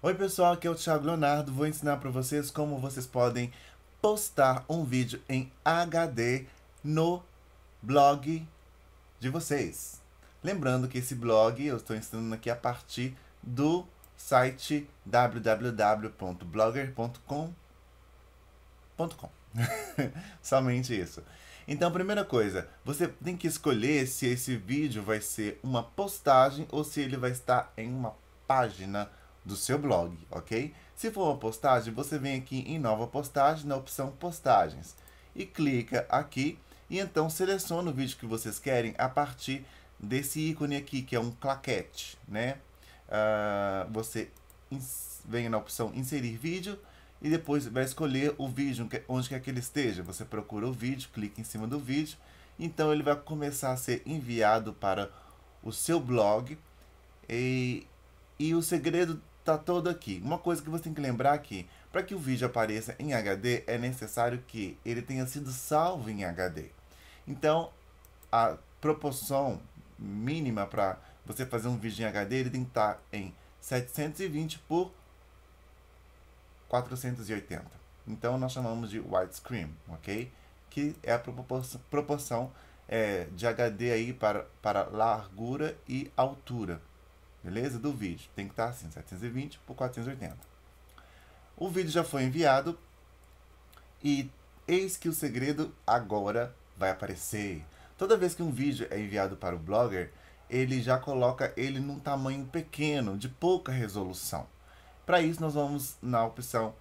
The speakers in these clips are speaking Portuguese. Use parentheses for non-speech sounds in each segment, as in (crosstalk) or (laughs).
Oi pessoal, aqui é o Thiago Leonardo, vou ensinar para vocês como vocês podem postar um vídeo em HD no blog de vocês. Lembrando que esse blog eu estou ensinando aqui a partir do site www.blogger.com.com (laughs) Somente isso. Então, primeira coisa, você tem que escolher se esse vídeo vai ser uma postagem ou se ele vai estar em uma página do seu blog, ok? Se for uma postagem, você vem aqui em nova postagem, na opção postagens e clica aqui e então seleciona o vídeo que vocês querem a partir desse ícone aqui, que é um claquete, né? Uh, você vem na opção inserir vídeo e depois vai escolher o vídeo, onde quer que ele esteja. Você procura o vídeo, clica em cima do vídeo, então ele vai começar a ser enviado para o seu blog e, e o segredo tá todo aqui. Uma coisa que você tem que lembrar aqui, para que o vídeo apareça em HD, é necessário que ele tenha sido salvo em HD. Então, a proporção mínima para você fazer um vídeo em HD, ele tem que estar tá em 720 por 480. Então, nós chamamos de widescreen, ok? Que é a proporção, proporção é, de HD aí para, para largura e altura beleza? Do vídeo. Tem que estar assim, 720 por 480. O vídeo já foi enviado e eis que o segredo agora vai aparecer. Toda vez que um vídeo é enviado para o Blogger, ele já coloca ele num tamanho pequeno, de pouca resolução. Para isso, nós vamos na opção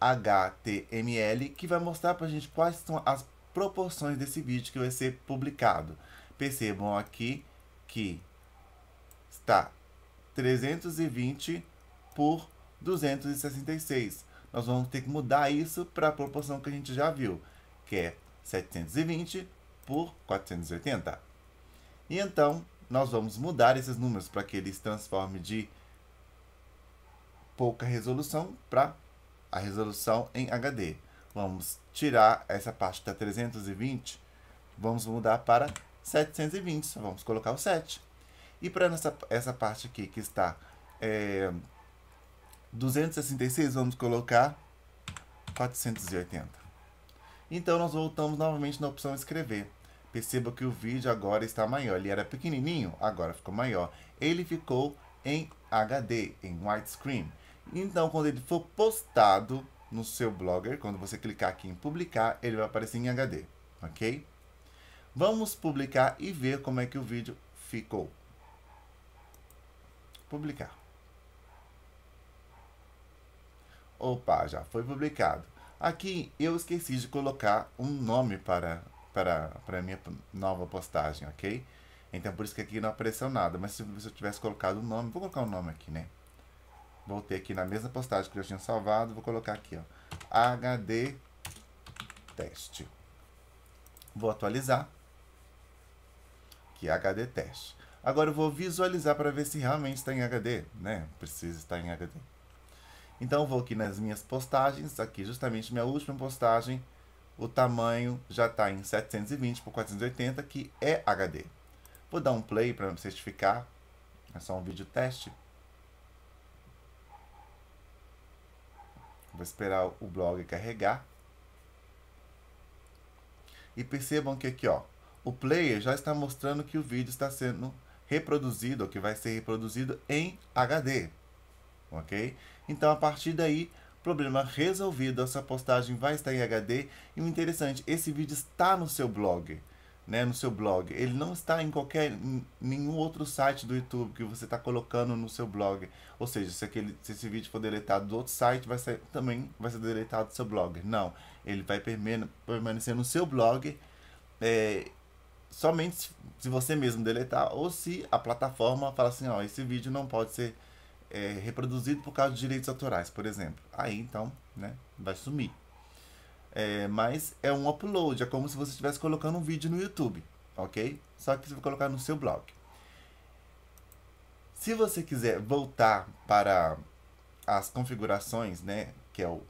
HTML, que vai mostrar para a gente quais são as proporções desse vídeo que vai ser publicado. Percebam aqui que está 320 por 266. Nós vamos ter que mudar isso para a proporção que a gente já viu, que é 720 por 480. E então, nós vamos mudar esses números para que eles transformem de pouca resolução para a resolução em HD. Vamos tirar essa parte da 320, vamos mudar para 720, vamos colocar o 7. E para essa, essa parte aqui que está é, 266, vamos colocar 480. Então nós voltamos novamente na opção escrever. Perceba que o vídeo agora está maior. Ele era pequenininho, agora ficou maior. Ele ficou em HD, em widescreen. Então, quando ele for postado no seu blogger, quando você clicar aqui em publicar, ele vai aparecer em HD, ok? Vamos publicar e ver como é que o vídeo ficou publicar. Opa, já foi publicado. Aqui eu esqueci de colocar um nome para para, para a minha nova postagem, ok? Então por isso que aqui não apareceu nada, mas se, eu tivesse colocado um nome, vou colocar um nome aqui, né? Voltei aqui na mesma postagem que eu tinha salvado, vou colocar aqui, ó, HD teste. Vou atualizar. Que é HD teste. Agora eu vou visualizar para ver se realmente está em HD, né? Precisa estar em HD. Então eu vou aqui nas minhas postagens, aqui justamente minha última postagem, o tamanho já está em 720 por 480, que é HD. Vou dar um play para certificar, é só um vídeo teste. Vou esperar o blog carregar. E percebam que aqui, ó, o player já está mostrando que o vídeo está sendo reproduzido, que vai ser reproduzido em HD, ok? Então, a partir daí, problema resolvido, essa postagem vai estar em HD. E o interessante, esse vídeo está no seu blog, né? No seu blog. Ele não está em qualquer em nenhum outro site do YouTube que você está colocando no seu blog. Ou seja, se, aquele, se esse vídeo for deletado do outro site, vai ser, também vai ser deletado do seu blog. Não, ele vai permanecer no seu blog. É, somente se você mesmo deletar ou se a plataforma fala assim, ó, esse vídeo não pode ser é, reproduzido por causa de direitos autorais, por exemplo. Aí então, né, vai sumir. É, mas é um upload, é como se você estivesse colocando um vídeo no YouTube, ok? Só que você vai colocar no seu blog. Se você quiser voltar para as configurações, né, que é o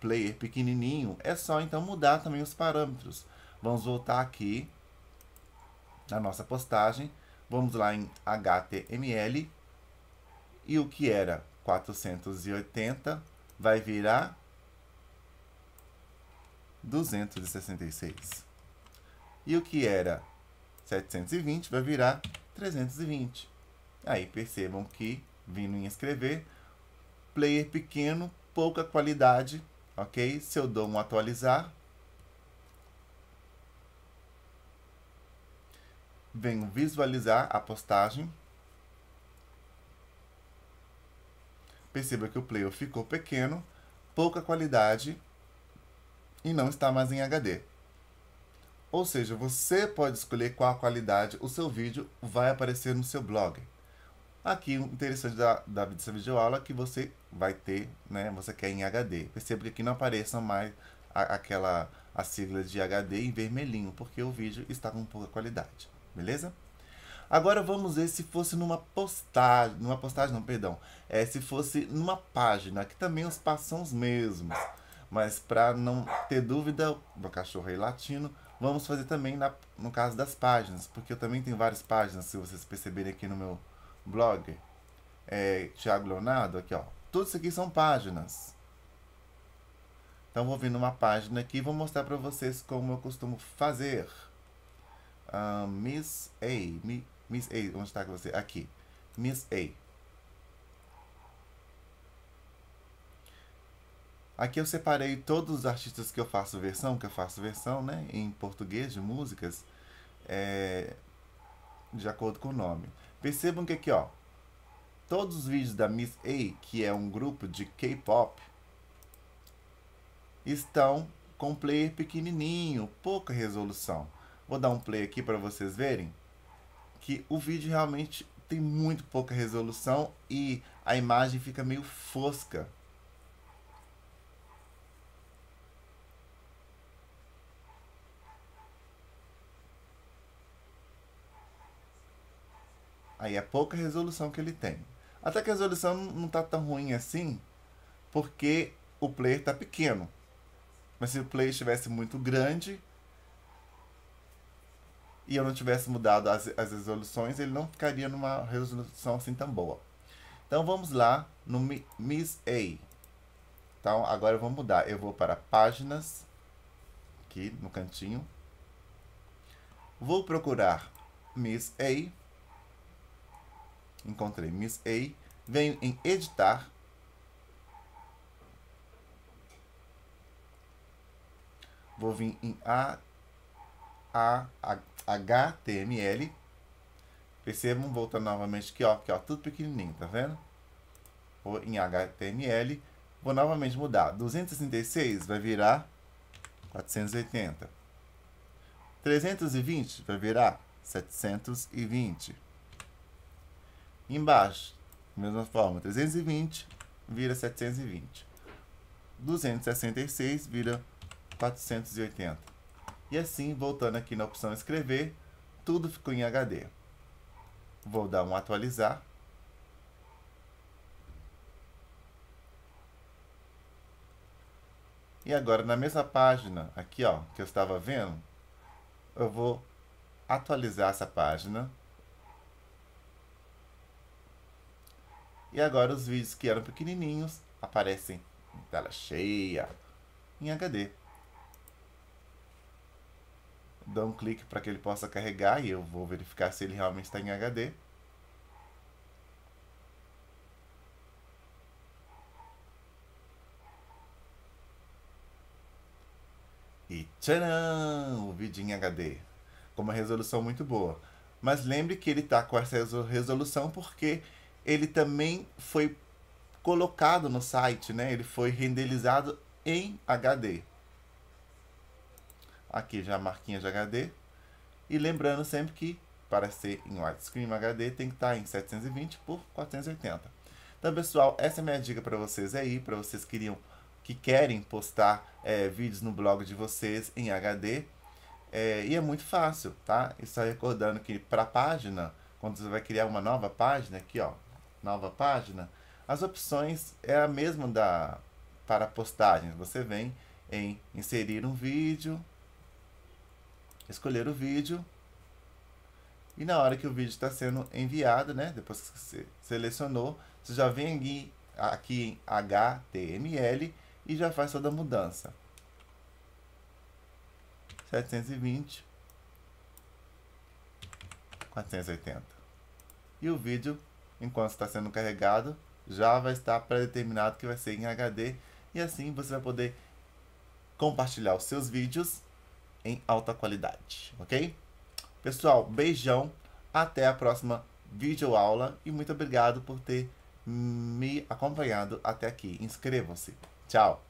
player pequenininho, é só então mudar também os parâmetros. Vamos voltar aqui na nossa postagem. Vamos lá em HTML. E o que era 480 vai virar 266. E o que era 720 vai virar 320. Aí percebam que, vindo em escrever, player pequeno, pouca qualidade, ok? Se eu dou um atualizar, venho visualizar a postagem. Perceba que o player ficou pequeno, pouca qualidade e não está mais em HD. Ou seja, você pode escolher qual qualidade o seu vídeo vai aparecer no seu blog. Aqui o interessante da, da, dessa videoaula é que você vai ter, né, você quer em HD. Perceba que aqui não apareçam mais a, aquela a sigla de HD em vermelhinho, porque o vídeo está com pouca qualidade beleza? Agora vamos ver se fosse numa postagem, numa postagem não, perdão, é se fosse numa página, que também os passos são os mesmos. Mas para não ter dúvida, meu cachorro aí é latino, vamos fazer também na, no caso das páginas, porque eu também tenho várias páginas, se vocês perceberem aqui no meu blog, é, Tiago Leonardo, aqui ó, tudo isso aqui são páginas. Então vou vir numa página aqui e vou mostrar para vocês como eu costumo fazer. Ah, Miss A. Miss A, onde está você? Aqui. Miss A. Aqui eu separei todos os artistas que eu faço versão, que eu faço versão, né? Em português de músicas, é, de acordo com o nome. Percebam que aqui, ó, todos os vídeos da Miss A, que é um grupo de K-pop, estão com player pequenininho, pouca resolução. Vou dar um play aqui para vocês verem que o vídeo realmente tem muito pouca resolução e a imagem fica meio fosca. Aí é pouca resolução que ele tem. Até que a resolução não está tão ruim assim, porque o player está pequeno. Mas se o player estivesse muito grande, e eu não tivesse mudado as, as resoluções, ele não ficaria numa resolução assim tão boa. Então vamos lá no Miss A. Então agora eu vou mudar. Eu vou para páginas, aqui no cantinho. Vou procurar Miss A. Encontrei Miss A. Venho em editar. Vou vir em A a, a, HTML. Percebam, voltando novamente aqui, ó, aqui, ó, tudo pequenininho, tá vendo? Vou em HTML, vou novamente mudar. 236 vai virar 480. 320 vai virar 720. Embaixo, mesma forma, 320 vira 720. 266 vira 480. E assim, voltando aqui na opção escrever, tudo ficou em HD. Vou dar um atualizar. E agora na mesma página aqui, ó, que eu estava vendo, eu vou atualizar essa página. E agora os vídeos que eram pequenininhos aparecem em tela cheia, em HD. Dá um clique para que ele possa carregar e eu vou verificar se ele realmente está em HD. E tcharam! O vídeo em HD. Com uma resolução muito boa. Mas lembre que ele está com essa resolução porque ele também foi colocado no site, né? Ele foi renderizado em HD. Aqui já a marquinha de HD. E lembrando sempre que para ser em widescreen HD tem que estar em 720 por 480. Então, pessoal, essa é a minha dica para vocês aí, para vocês que, que querem postar é, vídeos no blog de vocês em HD. É, e é muito fácil, tá? E só recordando que para a página, quando você vai criar uma nova página, aqui ó, nova página, as opções é a mesma da para postagens. Você vem em inserir um vídeo, escolher o vídeo. E na hora que o vídeo está sendo enviado, né? Depois que você selecionou, você já vem aqui, aqui em HTML e já faz toda a mudança. 720 480. E o vídeo, enquanto está sendo carregado, já vai estar pré-determinado que vai ser em HD e assim você vai poder compartilhar os seus vídeos em alta qualidade, ok? Pessoal, beijão, até a próxima videoaula e muito obrigado por ter me acompanhado até aqui. Inscrevam-se. Tchau!